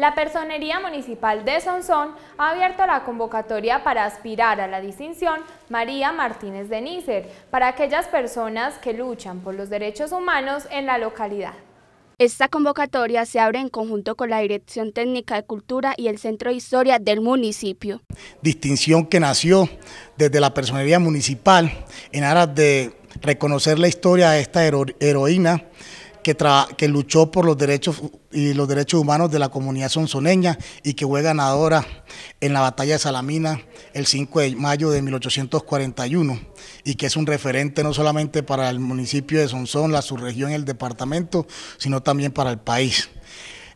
La Personería Municipal de Sonsón ha abierto la convocatoria para aspirar a la distinción María Martínez de Nícer para aquellas personas que luchan por los derechos humanos en la localidad. Esta convocatoria se abre en conjunto con la Dirección Técnica de Cultura y el Centro de Historia del municipio. Distinción que nació desde la personería municipal en aras de reconocer la historia de esta heroína que, luchó por los derechos y los derechos humanos de la comunidad sonzoneña y que fue ganadora en la batalla de Salamina el 5 de mayo de 1841 y que es un referente no solamente para el municipio de Sonsón, la subregión, el departamento, sino también para el país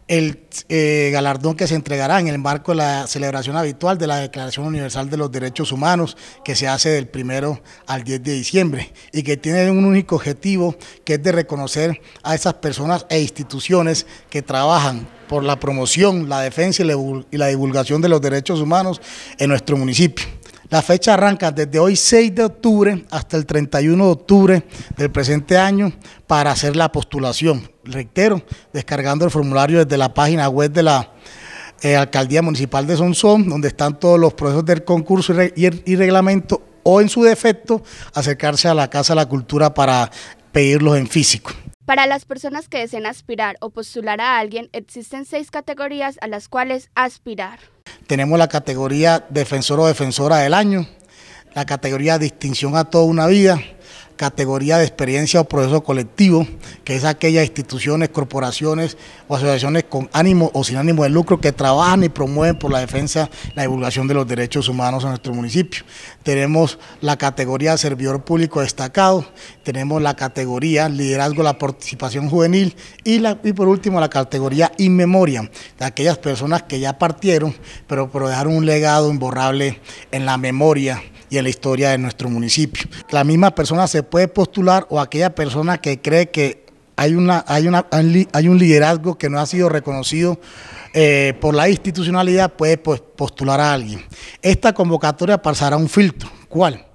el eh, galardón que se entregará en el marco de la celebración habitual de la Declaración Universal de los Derechos Humanos que se hace del primero al 10 de diciembre y que tiene un único objetivo que es de reconocer a esas personas e instituciones que trabajan por la promoción, la defensa y la divulgación de los derechos humanos en nuestro municipio. La fecha arranca desde hoy 6 de octubre hasta el 31 de octubre del presente año para hacer la postulación. Reitero, descargando el formulario desde la página web de la eh, Alcaldía Municipal de Sonsón, donde están todos los procesos del concurso y, y reglamento, o en su defecto, acercarse a la Casa de la Cultura para pedirlos en físico. Para las personas que deseen aspirar o postular a alguien, existen seis categorías a las cuales aspirar. Tenemos la categoría defensor o defensora del año, la categoría distinción a toda una vida categoría de experiencia o proceso colectivo, que es aquellas instituciones, corporaciones o asociaciones con ánimo o sin ánimo de lucro que trabajan y promueven por la defensa, la divulgación de los derechos humanos en nuestro municipio. Tenemos la categoría de servidor público destacado, tenemos la categoría liderazgo, la participación juvenil y, la, y por último la categoría inmemoria de aquellas personas que ya partieron, pero, pero dejaron un legado imborrable en la memoria y en la historia de nuestro municipio. La misma persona se puede postular o aquella persona que cree que hay, una, hay, una, hay un liderazgo que no ha sido reconocido eh, por la institucionalidad puede pues, postular a alguien. Esta convocatoria pasará un filtro. ¿Cuál?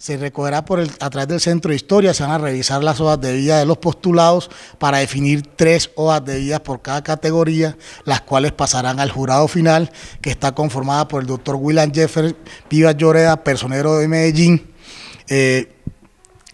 se recogerá por el, a través del Centro de Historia, se van a revisar las hojas de vida de los postulados para definir tres hojas de vida por cada categoría, las cuales pasarán al jurado final, que está conformada por el doctor William Jeffers, viva Lloreda, personero de Medellín, eh,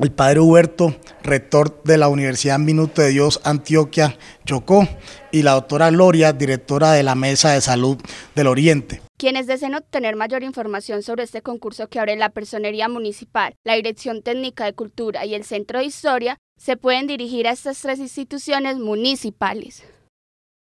el padre Huberto, rector de la Universidad Minuto de Dios Antioquia Chocó, y la doctora Gloria, directora de la Mesa de Salud del Oriente. Quienes deseen obtener mayor información sobre este concurso que abre la Personería Municipal, la Dirección Técnica de Cultura y el Centro de Historia, se pueden dirigir a estas tres instituciones municipales.